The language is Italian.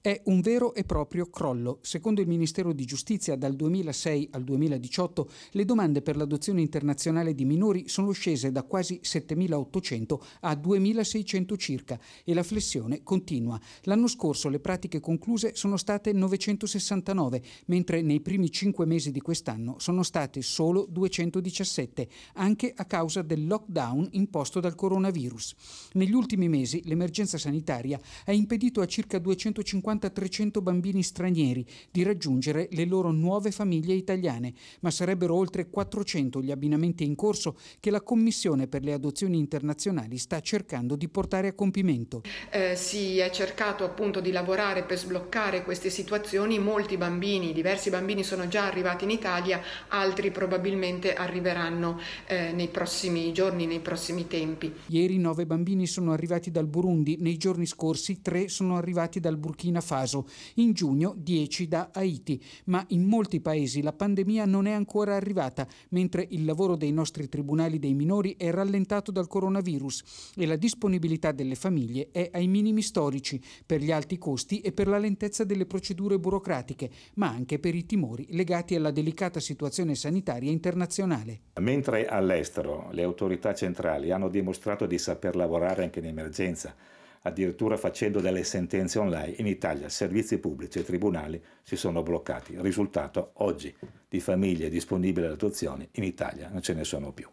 È un vero e proprio crollo. Secondo il Ministero di Giustizia, dal 2006 al 2018 le domande per l'adozione internazionale di minori sono scese da quasi 7.800 a 2.600 circa e la flessione continua. L'anno scorso le pratiche concluse sono state 969, mentre nei primi cinque mesi di quest'anno sono state solo 217, anche a causa del lockdown imposto dal coronavirus. Negli ultimi mesi l'emergenza sanitaria ha impedito a circa 250 250-300 bambini stranieri di raggiungere le loro nuove famiglie italiane, ma sarebbero oltre 400 gli abbinamenti in corso che la Commissione per le adozioni internazionali sta cercando di portare a compimento. Eh, si è cercato appunto di lavorare per sbloccare queste situazioni, molti bambini, diversi bambini sono già arrivati in Italia, altri probabilmente arriveranno eh, nei prossimi giorni, nei prossimi tempi. Ieri nove bambini sono arrivati dal Burundi, nei giorni scorsi tre sono arrivati dal Burkina Burkina Faso, in giugno 10 da Haiti, ma in molti paesi la pandemia non è ancora arrivata, mentre il lavoro dei nostri tribunali dei minori è rallentato dal coronavirus e la disponibilità delle famiglie è ai minimi storici per gli alti costi e per la lentezza delle procedure burocratiche, ma anche per i timori legati alla delicata situazione sanitaria internazionale. Mentre all'estero le autorità centrali hanno dimostrato di saper lavorare anche in emergenza, addirittura facendo delle sentenze online. In Italia servizi pubblici e tribunali si sono bloccati. Risultato, oggi di famiglie disponibili ad adozioni in Italia non ce ne sono più.